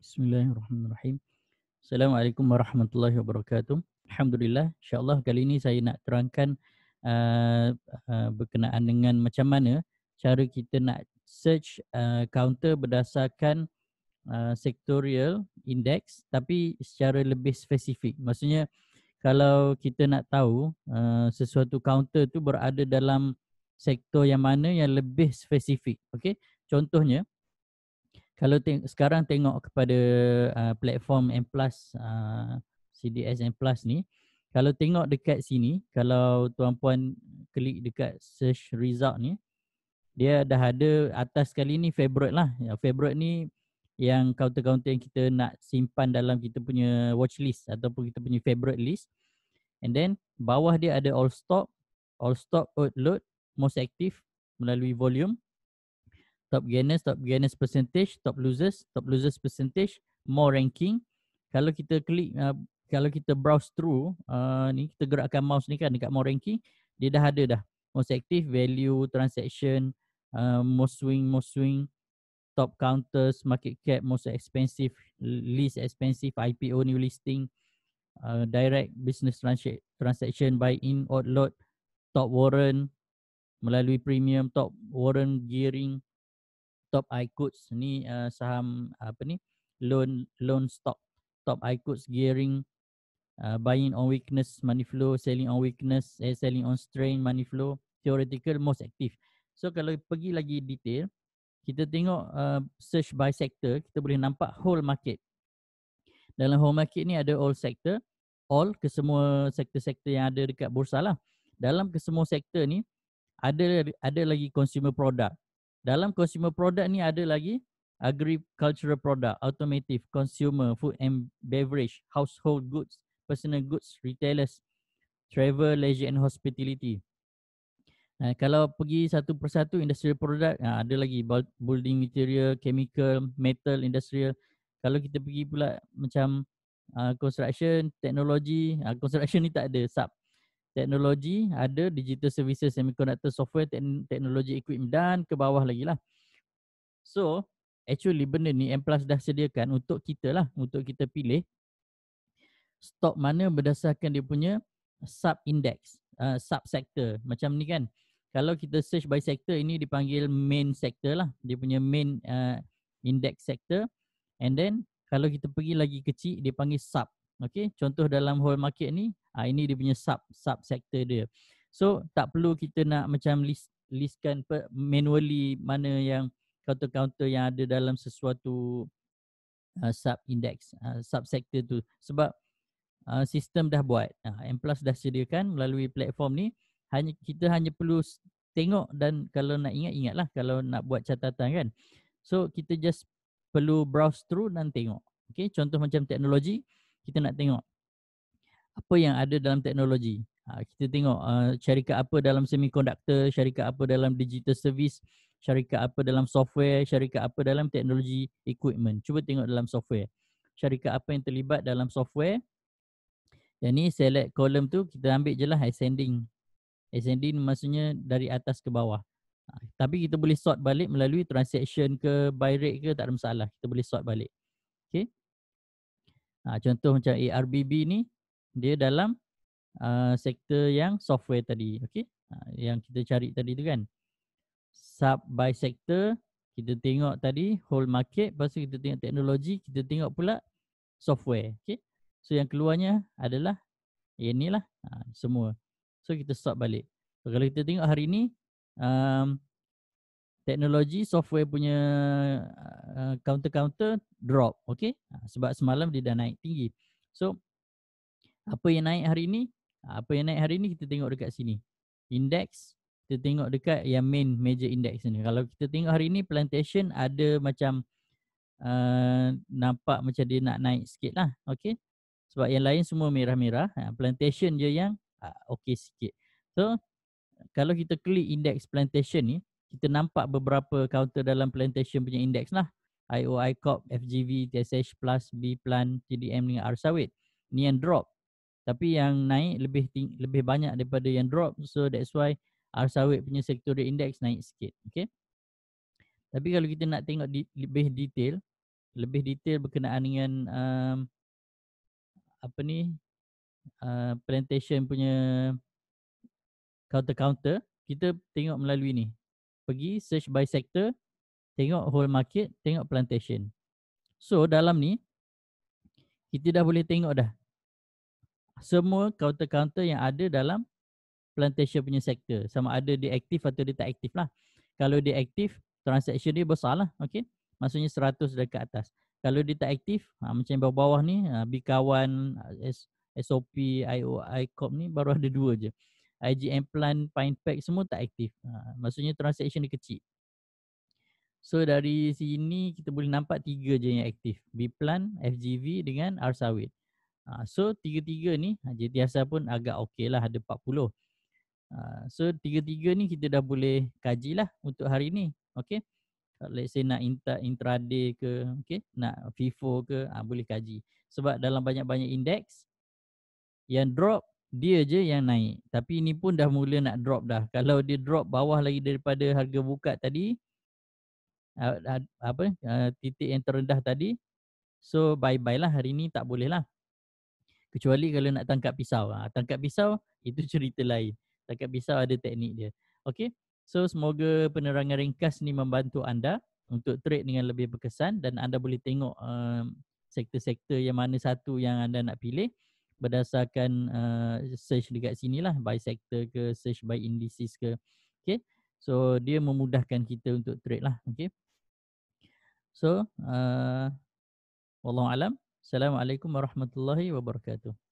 Bismillahirrahmanirrahim. Assalamualaikum warahmatullahi wabarakatuh. Alhamdulillah, insyaAllah kali ini saya nak terangkan uh, uh, berkenaan dengan macam mana cara kita nak search uh, counter berdasarkan uh, sectorial index tapi secara lebih spesifik. Maksudnya kalau kita nak tahu uh, sesuatu counter tu berada dalam sektor yang mana yang lebih spesifik. Okay? Contohnya, kalau teng- sekarang tengok kepada uh, platform M Plus uh, CDS M Plus ni kalau tengok dekat sini kalau tuan puan klik dekat search result ni dia dah ada atas kali ni favorite lah ya, favorite ni yang counter-counter yang kita nak simpan dalam kita punya watch list ataupun kita punya favorite list and then bawah dia ada all stock, all stop load most active melalui volume top gainers, top gainers percentage, top losers, top losers percentage, more ranking. Kalau kita klik, uh, kalau kita browse through, uh, ni kita gerakkan mouse ni kan dekat more ranking, dia dah ada dah. Most active, value, transaction, uh, most swing, most swing, top counters, market cap, most expensive, least expensive, IPO, new listing, uh, direct business trans- transaction, buy in, outload, top warrant, melalui premium, top warrant, gearing, top iQoods ni uh, saham apa ni loan loan stock top iQoods gearing uh, buying on weakness money flow selling on weakness eh, selling on strain money flow theoretical most active so kalau pergi lagi detail kita tengok uh, search by sector kita boleh nampak whole market dalam whole market ni ada all sector all kesemua sektor-sektor yang ada dekat bursa lah dalam kesemua sektor ni ada ada lagi consumer product dalam consumer product ni ada lagi agricultural product, automotive, consumer, food and beverage, household goods, personal goods, retailers, travel, leisure and hospitality. Nah, kalau pergi satu persatu industrial product, nah, ada lagi building material, chemical, metal, industrial. Kalau kita pergi pula macam uh, construction, teknologi, uh, ah, construction ni tak ada, sub teknologi, ada digital services, semiconductor software, te- teknologi equipment dan ke bawah lagi lah. So, actually benda ni M Plus dah sediakan untuk kita lah, untuk kita pilih stock mana berdasarkan dia punya sub index, uh, sub sector. Macam ni kan, kalau kita search by sector ini dipanggil main sector lah. Dia punya main uh, index sector. And then kalau kita pergi lagi kecil dia panggil sub. Okay, contoh dalam whole market ni, uh, ini dia punya sub sub sector dia. So tak perlu kita nak macam list listkan per, manually mana yang counter-counter yang ada dalam sesuatu uh, sub index uh, sub sector tu sebab uh, sistem dah buat uh, M Plus dah sediakan melalui platform ni hanya kita hanya perlu tengok dan kalau nak ingat ingatlah kalau nak buat catatan kan so kita just perlu browse through dan tengok okey contoh macam teknologi kita nak tengok apa yang ada dalam teknologi. Ha, kita tengok uh, syarikat apa dalam semikonduktor, syarikat apa dalam digital service, syarikat apa dalam software, syarikat apa dalam teknologi equipment. Cuba tengok dalam software. Syarikat apa yang terlibat dalam software. Yang ni select column tu kita ambil je lah ascending. Ascending maksudnya dari atas ke bawah. Ha, tapi kita boleh sort balik melalui transaction ke buy rate ke tak ada masalah. Kita boleh sort balik. Ha, contoh macam ARBB ni, dia dalam uh, sektor yang software tadi. Okay? Ha, yang kita cari tadi tu kan. Sub by sector, kita tengok tadi whole market, lepas tu kita tengok teknologi, kita tengok pula software. Okay? So yang keluarnya adalah yang inilah ha, semua. So kita stop balik. So, kalau kita tengok hari ni, um, teknologi software punya uh, counter-counter drop. Okay. Ha, sebab semalam dia dah naik tinggi. So, apa yang naik hari ni? Ha, apa yang naik hari ni kita tengok dekat sini. Index, kita tengok dekat yang main major index ni. Kalau kita tengok hari ni plantation ada macam uh, nampak macam dia nak naik sikit lah. Okay. Sebab yang lain semua merah-merah. Ha, plantation je yang uh, okay sikit. So, kalau kita klik index plantation ni, kita nampak beberapa counter dalam plantation punya index lah. IOI Corp, FGV, TSH Plus, B Plan, TDM dengan R Sawit. Ni yang drop. Tapi yang naik lebih ting- lebih banyak daripada yang drop. So that's why R Sawit punya sectorial index naik sikit. Okay. Tapi kalau kita nak tengok di- lebih detail, lebih detail berkenaan dengan um, apa ni uh, plantation punya counter-counter, kita tengok melalui ni pergi search by sector, tengok whole market, tengok plantation. So dalam ni kita dah boleh tengok dah semua counter-counter yang ada dalam plantation punya sector sama ada dia aktif atau dia tak aktif lah. Kalau dia aktif, transaction dia besar lah. Okay. Maksudnya 100 dah ke atas. Kalau dia tak aktif, ha, macam yang bawah-bawah ni, ha, Bikawan, S, SOP, IOI Corp ni baru ada dua je. IGM plan, pine pack semua tak aktif. Ha, maksudnya transaction dia kecil. So dari sini kita boleh nampak tiga je yang aktif. B plan, FGV dengan Arsawit. Ha, so tiga-tiga ni ha, jadi Arsa pun agak okey lah ada 40. Ha, so tiga-tiga ni kita dah boleh kaji lah untuk hari ni. Okay. Let's say nak intra, intraday ke, okay, nak FIFO ke, ha, boleh kaji. Sebab dalam banyak-banyak indeks yang drop dia je yang naik. Tapi ini pun dah mula nak drop dah. Kalau dia drop bawah lagi daripada harga buka tadi apa titik yang terendah tadi so bye-bye lah hari ni tak boleh lah. Kecuali kalau nak tangkap pisau. Ha, tangkap pisau itu cerita lain. Tangkap pisau ada teknik dia. Okay. So semoga penerangan ringkas ni membantu anda untuk trade dengan lebih berkesan dan anda boleh tengok um, sektor-sektor yang mana satu yang anda nak pilih berdasarkan uh, search dekat sini lah by sector ke search by indices ke okay so dia memudahkan kita untuk trade lah okay so uh, wallahu assalamualaikum warahmatullahi wabarakatuh